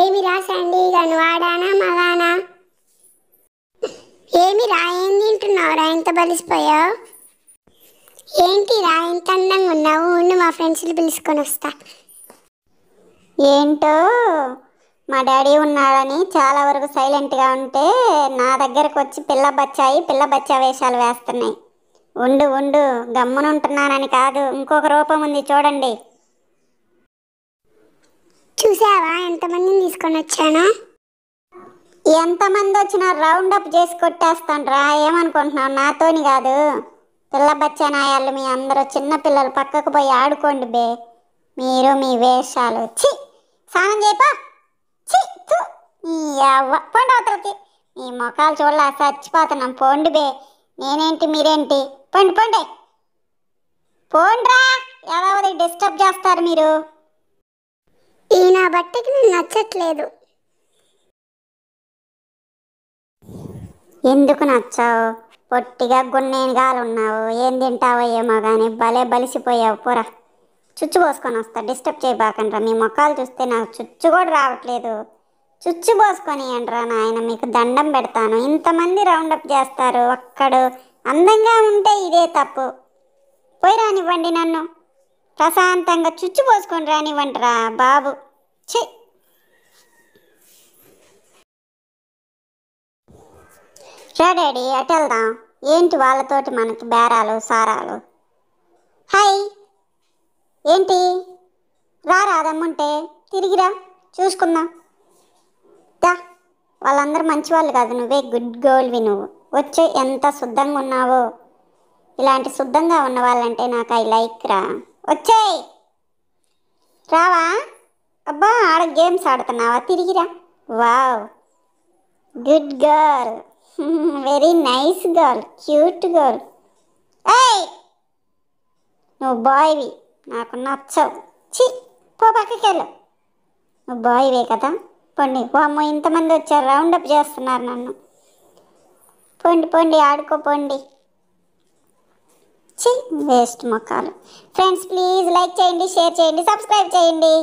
ఏమి రాసండి గను వాడానా మగానా ఏమి రా ఏం తింటున్నావు రా ఎంత బలిసిపోయావు ఏంటి రా ఎంత అందంగా ఉన్నావు ఉండు మా ఫ్రెండ్స్ని పిలుచుకొని వస్తా ఏంటో మా డాడీ ఉన్నాడని చాలా వరకు సైలెంట్గా ఉంటే నా దగ్గరకు వచ్చి పిల్ల బచ్చాయి పిల్ల బచ్చా వేషాలు వేస్తున్నాయి ఉండు ఉండు గమ్మునుంటున్నానని కాదు ఇంకొక రూపం ఉంది చూడండి చూసావా ఎంతమందిని తీసుకొని వచ్చాను ఎంతమంది వచ్చినా రౌండ్ అప్ చేసి కొట్టేస్తానరా ఏమనుకుంటున్నావు నాతోని కాదు పిల్ల మీ అందరూ చిన్న పిల్లలు పక్కకు పోయి ఆడుకోండి బే మీరు మీ వేషాలు చి స్నానం చేయపా పండు అవతలకి మీ ముఖాలు చూడాల చచ్చిపోతున్నాం పోండి బే నేనేంటి మీరేంటి పండి పండి పోండ్రా ఎలా డిస్టర్బ్ చేస్తారు మీరు ఈ నా బట్టకి నేను నచ్చట్లేదు ఎందుకు నచ్చావు పొట్టిగా ఉన్నావు ఏం తింటావో ఏమో కానీ భలే బలిసిపోయావు పోరా చుచ్చు పోసుకొని వస్తా డిస్టర్బ్ చేయబాకండ్రా మీ మొక్కలు చూస్తే నాకు చుచ్చు కూడా రావట్లేదు చుచ్చు పోసుకొని ఏంట్రా నాయన మీకు దండం పెడతాను ఇంతమంది రౌండప్ చేస్తారు ఒక్కడు అందంగా ఉంటే ఇదే తప్పు పోయి రానివ్వండి నన్ను ప్రశాంతంగా చుచ్చిపోసుకొని రానివ్వంటరా బాబు చె రా డాడీ అటు వెళ్దాం ఏంటి వాళ్ళతోటి మనకి బేరాలు సారాలు హాయ్ ఏంటి రా రాదమ్ముంటే తిరిగిరా చూసుకుందాం దా వాళ్ళందరూ మంచివాళ్ళు కాదు నువ్వే గుడ్ గర్ల్వి నువ్వు వచ్చే ఎంత శుద్ధంగా ఉన్నావో ఇలాంటి శుద్ధంగా ఉన్న వాళ్ళంటే నాకు ఐ లైక్ రా వచ్చాయి రావా అబ్బా ఆడ గేమ్స్ ఆడుతున్నావా తిరిగిరా wow good girl very nice girl cute girl ఏయ్ నువ్వు బాయ్వి నాకు నచ్చవు చి పో పక్కకి వెళ్ళు నువ్వు బాయ్వే కదా పొండి వామ్మో ఇంతమంది వచ్చారు రౌండప్ చేస్తున్నారు నన్ను పోండి పోండి ఆడుకోపోండి చి వేస్ట్ మొక్కలు ఫ్రెండ్స్ ప్లీజ్ లైక్ చేయండి షేర్ చేయండి సబ్స్క్రైబ్ చేయండి